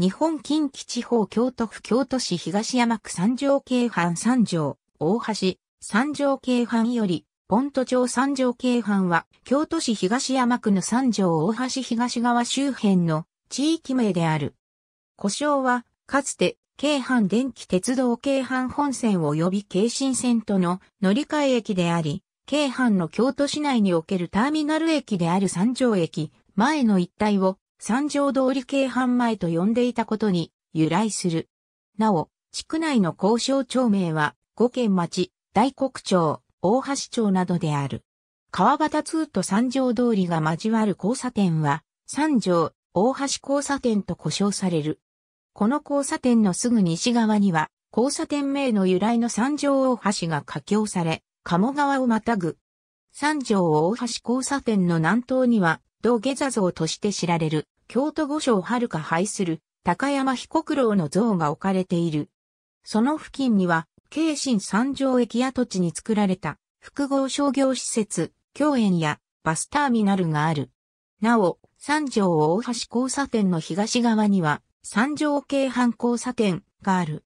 日本近畿地方京都府京都市東山区三条京阪三条、大橋、三条京阪より、ポント町三条京阪は、京都市東山区の三条大橋東側周辺の地域名である。故障は、かつて、京阪電気鉄道京阪本線及び京新線との乗り換え駅であり、京阪の京都市内におけるターミナル駅である三条駅、前の一帯を三条通り京阪前と呼んでいたことに由来する。なお、地区内の交渉町名は、五軒町、大国町、大橋町などである。川端通と三条通りが交わる交差点は、三条、大橋交差点と呼称される。この交差点のすぐ西側には、交差点名の由来の三条大橋が架橋され、鴨川をまたぐ。三条大橋交差点の南東には、道下座像として知られる、京都御所を遥か拝する、高山彦九郎の像が置かれている。その付近には、京神三条駅跡地に作られた、複合商業施設、京園やバスターミナルがある。なお、三条大橋交差点の東側には、三条京阪交差点がある。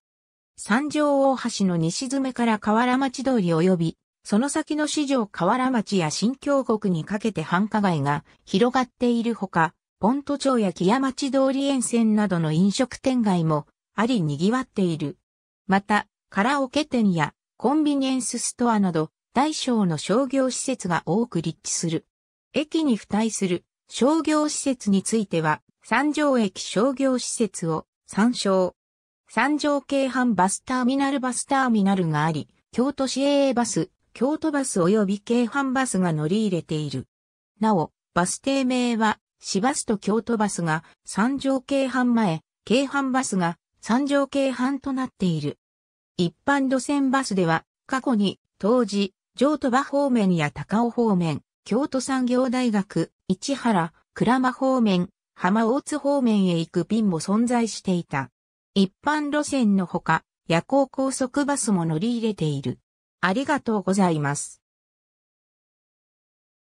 三条大橋の西詰めから河原町通り及びその先の市場河原町や新京国にかけて繁華街が広がっているほか、ポント町や木屋町通り沿線などの飲食店街もあり賑わっている。また、カラオケ店やコンビニエンスストアなど、大小の商業施設が多く立地する。駅に付帯する商業施設については、三条駅商業施設を参照。三条京阪バスターミナルバスターミナルがあり、京都市営バス、京都バス及び京阪バスが乗り入れている。なお、バス停名は、市バスと京都バスが三条京阪前、京阪バスが三条京阪となっている。一般路線バスでは、過去に、当時、上都場方面や高尾方面、京都産業大学、市原、倉間方面、浜大津方面へ行く便も存在していた。一般路線のほか、夜行高速バスも乗り入れている。ありがとうございます。